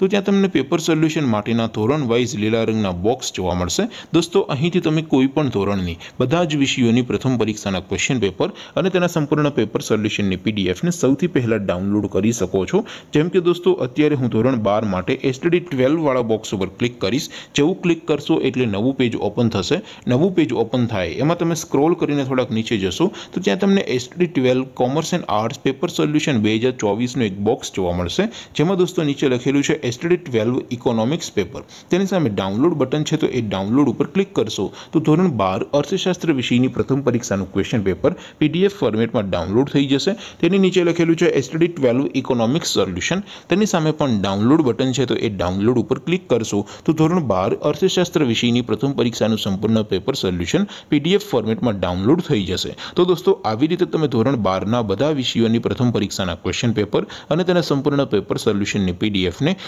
તો ત્યાં તમને પેપર સોલ્યુશન માટેના ધોરણ વાઇઝ લીલા રંગના બોક્સ જોવા મળશે દોસ્તો અહીંથી તમે કોઈ પણ ધોરણની બધા જ વિષયોની પ્રથમ પરીક્ષાના ક્વેશ્ચન પેપર અને તેના સંપૂર્ણ પેપર સોલ્યુશનની પીડીએફને સૌથી પહેલાં ડાઉનલોડ કરી શકો છો જેમ કે દોસ્તો અત્યારે હું ધોરણ બાર માટે એસટીડી ટ્વેલ્વવાળા બોક્સ ઉપર ક્લિક કરીશ જેવું ક્લિક કરશો એટલે નવું પેજ ઓપન થશે નવું પેજ ઓપન થાય એમાં તમે સ્ક્રોલ કરીને થોડાક નીચે જશો તો ત્યાં તમને STD twelve commerce and arts paper solution બે હજાર ચોવીસનું એક બોક્સ જોવા મળશે જેમાં દોસ્તો નીચે લખેલું છે એસટીડી ટ્વેલ્વ ઇકોનોમિક્સ પેપર તેની સામે ડાઉનલોડ બટન છે તો એ ડાઉનલોડ ઉપર ક્લિક કરશો તો ધોરણ બાર અર્થશાસ્ત્ર વિષયની પ્રથમ પરીક્ષાનું ક્વેશ્ચન પેપર પીડીએફ ફોર્મેટમાં ડાઉનલોડ થઈ જશે તેની નીચે લખેલું છે એસટીડી ટ્વેલ્વ ઇકોનોમિક્સ સોલ્યુશન તેની સામે પણ ડાઉનલોડ બટન છે તો એ ડાઉનલોડ ઉપર ક્લિક કરશો તો ધોરણ બાર અર્થશાસ્ત્ર વિષયની પ્રથમ પરીક્ષાનું સંપૂર્ણ પેપર સોલ્યુશન પીડીએફ ફોર્મેટમાં ડાઉનલોડ થઈ જશે તો દોસ્તો આવી રીતે તમે ધોરણ બારના બધા વિષયોની પ્રથમ પરીક્ષાના ક્વેશ્ચન પેપર અને તેના સંપૂર્ણ પેપર સોલ્યુશનની પીડીએફને